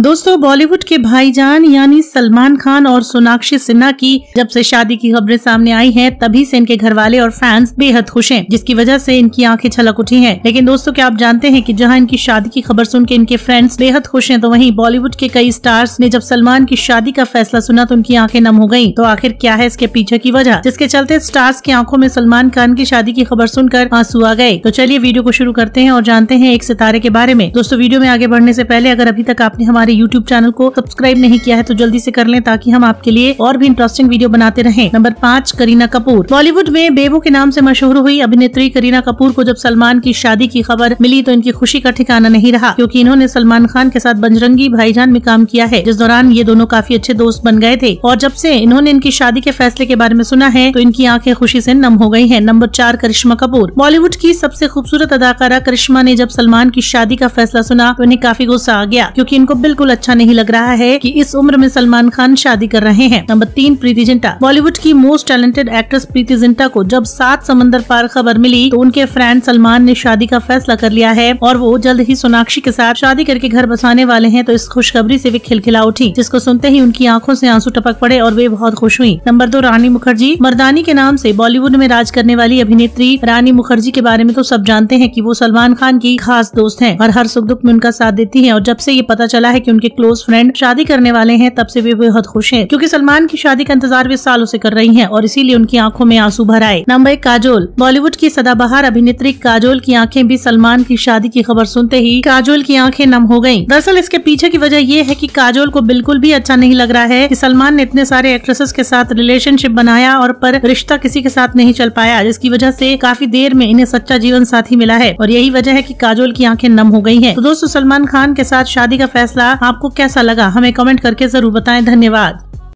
दोस्तों बॉलीवुड के भाईजान यानी सलमान खान और सोनाक्षी सिन्हा की जब से शादी की खबरें सामने आई हैं तभी से इनके घर वाले और फैंस बेहद खुश हैं जिसकी वजह से इनकी आंखें छलक उठी हैं लेकिन दोस्तों क्या आप जानते हैं कि जहां इनकी शादी की खबर सुन के इनके फ्रेंड्स बेहद खुश हैं तो वहीं बॉलीवुड के कई स्टार्स ने जब सलमान की शादी का फैसला सुना तो उनकी आंखें नम हो गयी तो आखिर क्या है इसके पीछे की वजह जिसके चलते स्टार्स की आंखों में सलमान खान की शादी की खबर सुनकर आंसू आ गए तो चलिए वीडियो को शुरू करते हैं और जानते हैं एक सितारे के बारे में दोस्तों वीडियो में आगे बढ़ने ऐसी पहले अगर अभी तक आपने हमारे हमारे यूट्यूब चैनल को सब्सक्राइब नहीं किया है तो जल्दी ऐसी कर लें ताकि हम आपके लिए और भी इंटरेस्टिंग वीडियो बनाते रहे नंबर पाँच करीना कपूर बॉलीवुड में बेबू के नाम ऐसी मशहूर हुई अभिनेत्री करीना कपूर को जब सलमान की शादी की खबर मिली तो इनकी खुशी का ठिकाना नहीं रहा क्यूँकी इन्होंने सलमान खान के साथ बजरंगी भाईजान में काम किया है जिस दौरान ये दोनों काफी अच्छे दोस्त बन गए थे और जब से इन्होंने इनकी शादी के फैसले के बारे में सुना है तो इनकी आंखें खुशी से नम हो गई हैं नंबर चार करिश्मा कपूर बॉलीवुड की सबसे खूबसूरत अदाकारा करिश्मा ने जब सलमान की शादी का फैसला सुना तो इन्हें काफी गुस्सा आ गया क्योंकि इनको बिल्कुल अच्छा नहीं लग रहा है कि इस उम्र में सलमान खान शादी कर रहे हैं नंबर तीन प्रीति जिंटा बॉलीवुड की most talented actress Preity Zinta को जब सात समंदर पार खबर मिली तो उनके फ्रेंड सलमान ने शादी का फैसला कर लिया है और वो जल्द ही सोनाक्षी के साथ शादी करके घर बसाने वाले हैं तो इस खुशखबरी ऐसी वे खिलखिला उठी जिसको सुनते ही उनकी आंखों ऐसी आंसू टपक पड़े और वे बहुत खुश हुई नंबर दो रानी मुखर्जी मरदानी के नाम ऐसी बॉलीवुड में राज करने वाली अभिनेत्री रानी मुखर्जी के बारे में तो सब जानते हैं की वो सलमान खान की खास दोस्त है और हर सुख दुख में उनका साथ देती है और जब से ये पता चला है कि उनके क्लोज फ्रेंड शादी करने वाले हैं तब से वे बेहद खुश हैं क्योंकि सलमान की शादी का इंतजार वे सालों से कर रही हैं और इसीलिए उनकी आंखों में आंसू भर आए नंबर एक काजोल बॉलीवुड की सदाबहार अभिनेत्री काजोल की आंखें भी सलमान की शादी की खबर सुनते ही काजोल की आंखें नम हो गयी दरअसल इसके पीछे की वजह ये है की काजोल को बिल्कुल भी अच्छा नहीं लग रहा है की सलमान ने इतने सारे एक्ट्रेसेस के साथ रिलेशनशिप बनाया और पर रिश्ता किसी के साथ नहीं चल पाया जिसकी वजह से काफी देर में इन्हें सच्चा जीवन साथी मिला है और यही वजह है कि काजोल की आंखें नम हो गई हैं। तो दोस्तों सलमान खान के साथ शादी का फैसला फैसला आपको कैसा लगा हमें कमेंट करके जरूर बताएं धन्यवाद